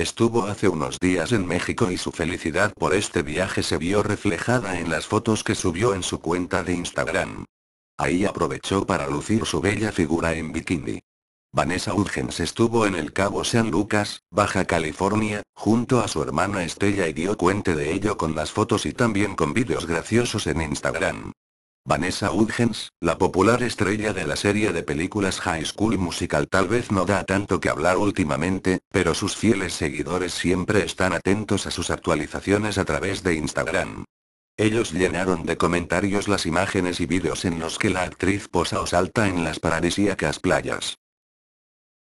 Estuvo hace unos días en México y su felicidad por este viaje se vio reflejada en las fotos que subió en su cuenta de Instagram. Ahí aprovechó para lucir su bella figura en bikini. Vanessa Urgens estuvo en el Cabo San Lucas, Baja California, junto a su hermana Estella y dio cuenta de ello con las fotos y también con vídeos graciosos en Instagram. Vanessa Hudgens, la popular estrella de la serie de películas High School Musical tal vez no da tanto que hablar últimamente, pero sus fieles seguidores siempre están atentos a sus actualizaciones a través de Instagram. Ellos llenaron de comentarios las imágenes y vídeos en los que la actriz posa o salta en las paradisíacas playas.